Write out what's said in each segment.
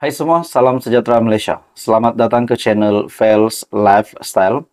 Hai semua, salam sejahtera Malaysia. Selamat datang ke channel Fails Lifestyle.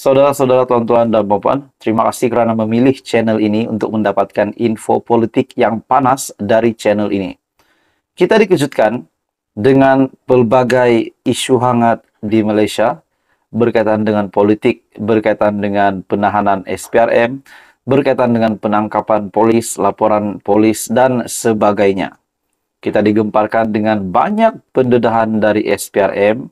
Saudara-saudara, tuan-tuan dan puan terima kasih kerana memilih channel ini untuk mendapatkan info politik yang panas dari channel ini. Kita dikejutkan dengan pelbagai isu hangat di Malaysia berkaitan dengan politik, berkaitan dengan penahanan SPRM, berkaitan dengan penangkapan polis, laporan polis, dan sebagainya kita digemparkan dengan banyak pendedahan dari SPRM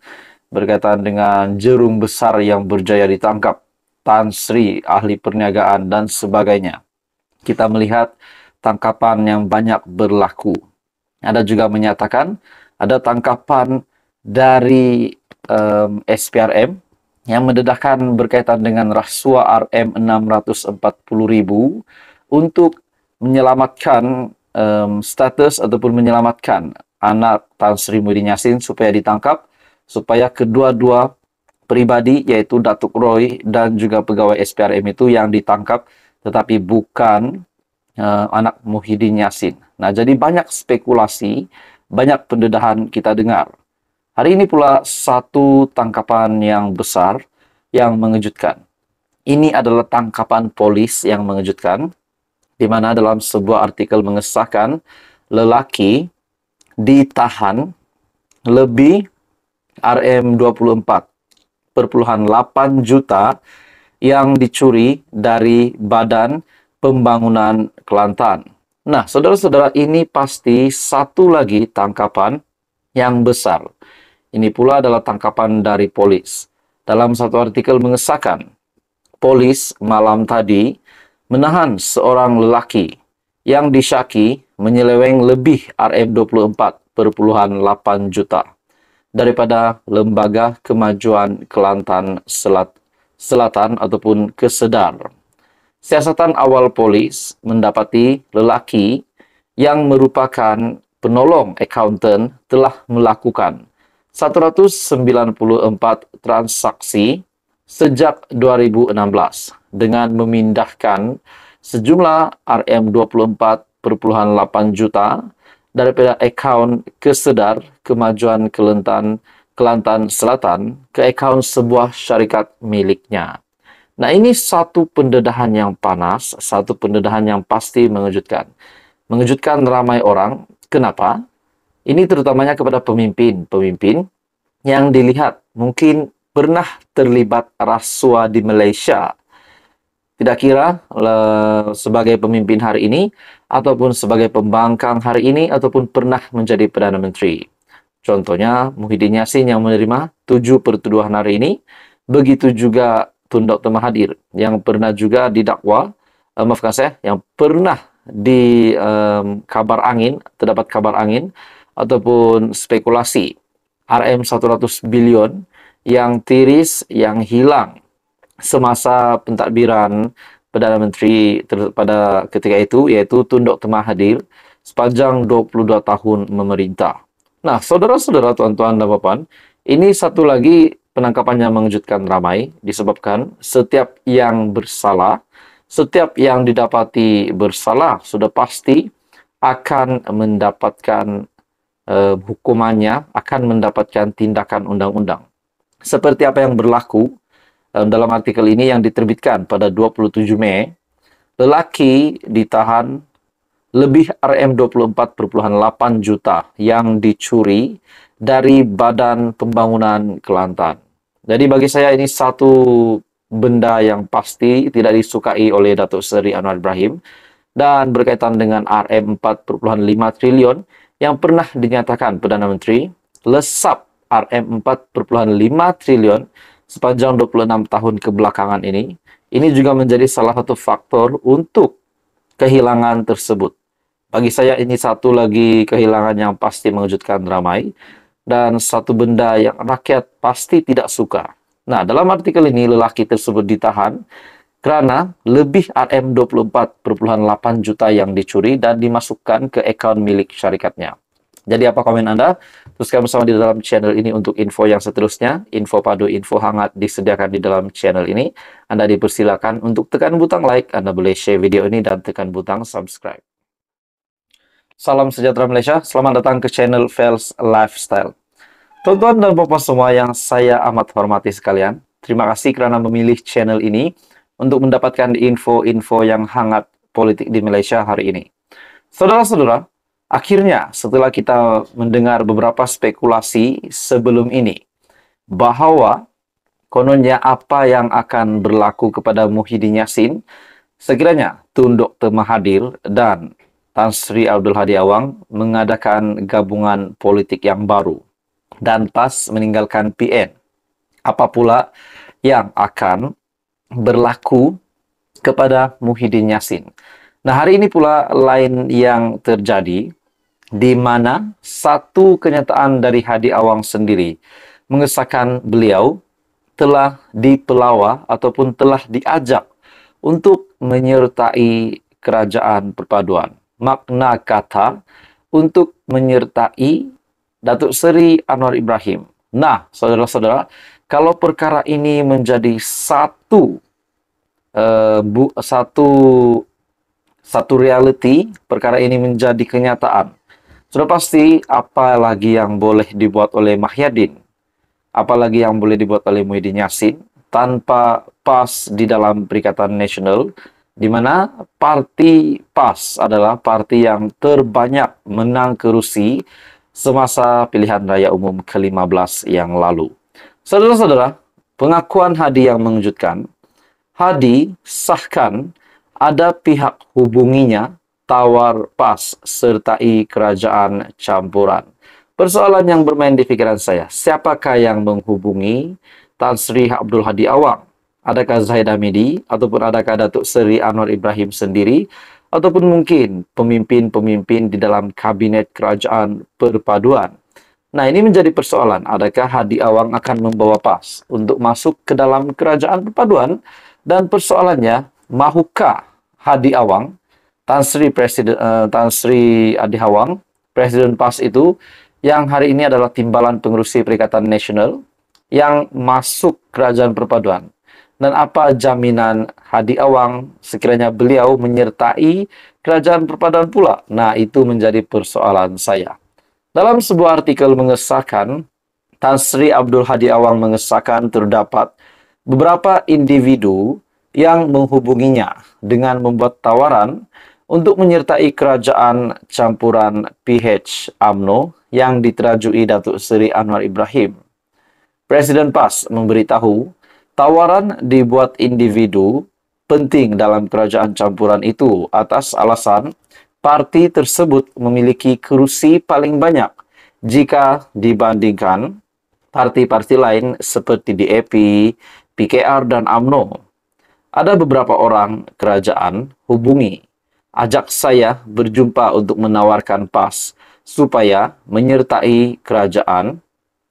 berkaitan dengan jerung besar yang berjaya ditangkap, Tan Sri, ahli perniagaan, dan sebagainya. Kita melihat tangkapan yang banyak berlaku. Ada juga menyatakan ada tangkapan dari um, SPRM yang mendedahkan berkaitan dengan rasuah RM 640.000 untuk menyelamatkan um, status ataupun menyelamatkan anak Tan Sri Muhyiddin Yassin supaya ditangkap supaya kedua-dua pribadi yaitu Datuk Roy dan juga pegawai SPRM itu yang ditangkap tetapi bukan uh, anak Muhyiddin Yassin. Nah, jadi banyak spekulasi, banyak pendedahan kita dengar. Hari ini pula satu tangkapan yang besar yang mengejutkan. Ini adalah tangkapan polis yang mengejutkan di mana dalam sebuah artikel mengesahkan lelaki ditahan lebih RM24 perpuluhan 8 juta yang dicuri dari Badan Pembangunan Kelantan. Nah, saudara-saudara, ini pasti satu lagi tangkapan yang besar. Ini pula adalah tangkapan dari polis. Dalam satu artikel mengesahkan, polis malam tadi menahan seorang lelaki yang disyaki menyeleweng lebih RM24.8 juta daripada Lembaga Kemajuan Kelantan Selat Selatan ataupun Kesedar. Siasatan awal polis mendapati lelaki yang merupakan penolong akauntan telah melakukan 194 transaksi sejak 2016 dengan memindahkan sejumlah RM24,8 juta daripada akaun kesedar kemajuan Kelantan Kelantan Selatan ke akaun sebuah syarikat miliknya. Nah ini satu pendedahan yang panas, satu pendedahan yang pasti mengejutkan. Mengejutkan ramai orang. Kenapa? Ini terutamanya kepada pemimpin. Pemimpin yang dilihat mungkin pernah terlibat rasuah di Malaysia. Tidak kira le, sebagai pemimpin hari ini, ataupun sebagai pembangkang hari ini, ataupun pernah menjadi Perdana Menteri. Contohnya, Muhyiddin Yassin yang menerima tujuh pertuduhan hari ini, begitu juga Tun Dr. Mahathir yang pernah juga didakwa, eh, maafkan saya, yang pernah di eh, kabar angin, terdapat kabar angin, ataupun spekulasi RM 100 bilion yang tiris yang hilang semasa pentadbiran Perdana Menteri pada ketika itu yaitu tunduk Dr. Mahathir sepanjang 22 tahun memerintah. Nah, saudara-saudara, tuan-tuan dan puan, ini satu lagi penangkapan yang mengejutkan ramai disebabkan setiap yang bersalah, setiap yang didapati bersalah sudah pasti akan mendapatkan uh, hukumannya, akan mendapatkan tindakan undang-undang seperti apa yang berlaku eh, dalam artikel ini yang diterbitkan pada 27 Mei, lelaki ditahan lebih RM24,8 juta yang dicuri dari Badan Pembangunan Kelantan. Jadi bagi saya ini satu benda yang pasti tidak disukai oleh Datuk Seri Anwar Ibrahim dan berkaitan dengan RM4.5 triliun yang pernah dinyatakan Perdana Menteri lesap RM 4,5 triliun sepanjang 26 tahun kebelakangan ini, ini juga menjadi salah satu faktor untuk kehilangan tersebut. Bagi saya ini satu lagi kehilangan yang pasti mengejutkan ramai dan satu benda yang rakyat pasti tidak suka. Nah, dalam artikel ini lelaki tersebut ditahan karena lebih RM 24,8 juta yang dicuri dan dimasukkan ke akun milik syarikatnya. Jadi apa komen Anda? Teruskan bersama di dalam channel ini untuk info yang seterusnya. Info padu, info hangat disediakan di dalam channel ini. Anda dipersilakan untuk tekan butang like, Anda boleh share video ini dan tekan butang subscribe. Salam sejahtera Malaysia, selamat datang ke channel Fails Lifestyle. Tuan-tuan dan bapak semua yang saya amat hormati sekalian, terima kasih karena memilih channel ini untuk mendapatkan info-info yang hangat politik di Malaysia hari ini. Saudara-saudara, Akhirnya, setelah kita mendengar beberapa spekulasi sebelum ini, bahwa kononnya apa yang akan berlaku kepada Muhyiddin Yassin, sekiranya Tun Dr. Mahathir dan Tan Sri Abdul Hadi Awang mengadakan gabungan politik yang baru dan pas meninggalkan PN. Apa pula yang akan berlaku kepada Muhyiddin Yassin. Nah, hari ini pula lain yang terjadi di mana satu kenyataan dari Hadi Awang sendiri mengesahkan beliau telah dipelawa ataupun telah diajak untuk menyertai kerajaan perpaduan. Makna kata untuk menyertai Datuk Seri Anwar Ibrahim. Nah, saudara-saudara, kalau perkara ini menjadi satu uh, bu, satu satu reality, perkara ini menjadi kenyataan sudah pasti apa lagi yang boleh dibuat oleh Mahyadin, apalagi yang boleh dibuat oleh Muhyiddin Yassin tanpa PAS di dalam Perikatan Nasional, di mana parti PAS adalah parti yang terbanyak menang kerusi semasa pilihan raya umum ke-15 yang lalu. Saudara-saudara, pengakuan Hadi yang mengejutkan, Hadi sahkan ada pihak hubunginya tawar pas, sertai kerajaan campuran. Persoalan yang bermain di pikiran saya, siapakah yang menghubungi Tan Sri Abdul Hadi Awang? Adakah Zahid Hamidi? Ataupun adakah Datuk Seri Anwar Ibrahim sendiri? Ataupun mungkin pemimpin-pemimpin di dalam kabinet kerajaan perpaduan? Nah ini menjadi persoalan, adakah Hadi Awang akan membawa PAS untuk masuk ke dalam kerajaan perpaduan? Dan persoalannya, mahukah Hadi Awang Tan Sri Presiden uh, Tan Sri Adi Hawang, Presiden PAS itu yang hari ini adalah timbalan pengurusi Perikatan Nasional yang masuk kerajaan perpaduan. Dan apa jaminan Hadi Awang sekiranya beliau menyertai kerajaan perpaduan pula? Nah, itu menjadi persoalan saya. Dalam sebuah artikel mengesahkan, Tan Sri Abdul Hadi Awang mengesahkan terdapat beberapa individu yang menghubunginya dengan membuat tawaran untuk menyertai kerajaan campuran PH AMNO yang diterajui Datuk Seri Anwar Ibrahim. Presiden PAS memberitahu, tawaran dibuat individu penting dalam kerajaan campuran itu atas alasan parti tersebut memiliki kerusi paling banyak jika dibandingkan parti-parti lain seperti DAP, e PKR, dan AMNO. Ada beberapa orang kerajaan hubungi Ajak saya berjumpa untuk menawarkan PAS supaya menyertai kerajaan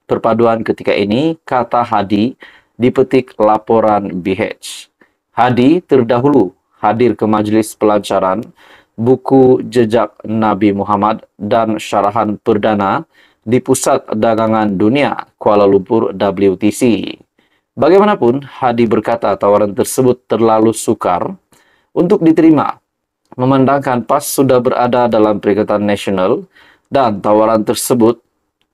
perpaduan ketika ini kata Hadi dipetik laporan BH. Hadi terdahulu hadir ke majelis pelancaran buku jejak Nabi Muhammad dan syarahan perdana di Pusat Dagangan Dunia Kuala Lumpur WTC. Bagaimanapun, Hadi berkata tawaran tersebut terlalu sukar untuk diterima memandangkan PAS sudah berada dalam Perikatan Nasional dan tawaran tersebut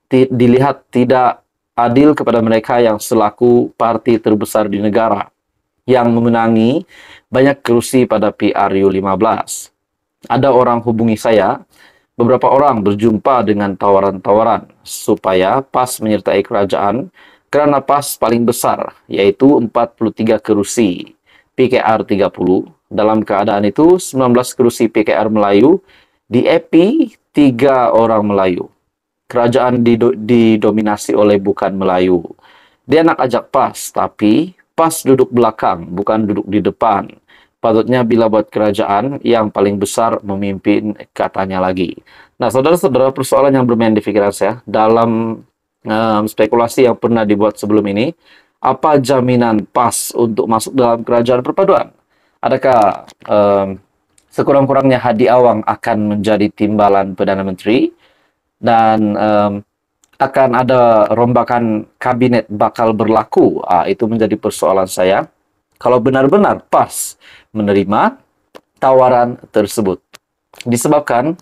ti dilihat tidak adil kepada mereka yang selaku parti terbesar di negara yang memenangi banyak kerusi pada PRU 15. Ada orang hubungi saya, beberapa orang berjumpa dengan tawaran-tawaran supaya PAS menyertai kerajaan karena PAS paling besar yaitu 43 kerusi, PKR 30, dalam keadaan itu, 19 kerusi PKR Melayu di Epi tiga orang Melayu. Kerajaan didominasi oleh bukan Melayu. Dia nak ajak pas, tapi pas duduk belakang, bukan duduk di depan. Patutnya bila buat kerajaan yang paling besar memimpin katanya lagi. Nah, saudara-saudara, persoalan yang bermain di pikiran saya dalam um, spekulasi yang pernah dibuat sebelum ini, apa jaminan PAS untuk masuk dalam kerajaan perpaduan? Adakah um, sekurang-kurangnya Hadi Awang akan menjadi timbalan Perdana Menteri dan um, akan ada rombakan kabinet bakal berlaku? uh, itu menjadi persoalan saya. Kalau benar-benar PAS menerima tawaran tersebut. Disebabkan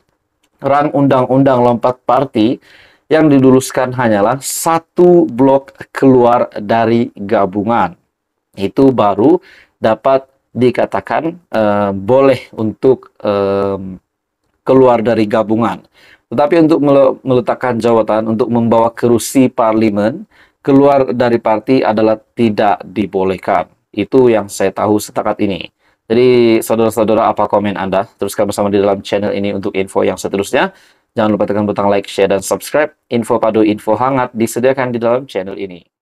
rang undang-undang lompat parti yang diluluskan hanyalah satu blok keluar dari gabungan. Itu baru dapat dikatakan eh, boleh untuk keluar dari gabungan. Tetapi untuk meletakkan jawatan, untuk membawa kerusi parlimen, keluar dari parti adalah tidak dibolehkan. Itu yang saya tahu setakat ini. Jadi, saudara-saudara, apa komen Anda? Teruskan bersama di dalam channel ini untuk info yang seterusnya. Jangan lupa tekan butang like, share, dan subscribe. Info padu, info hangat disediakan di dalam channel ini.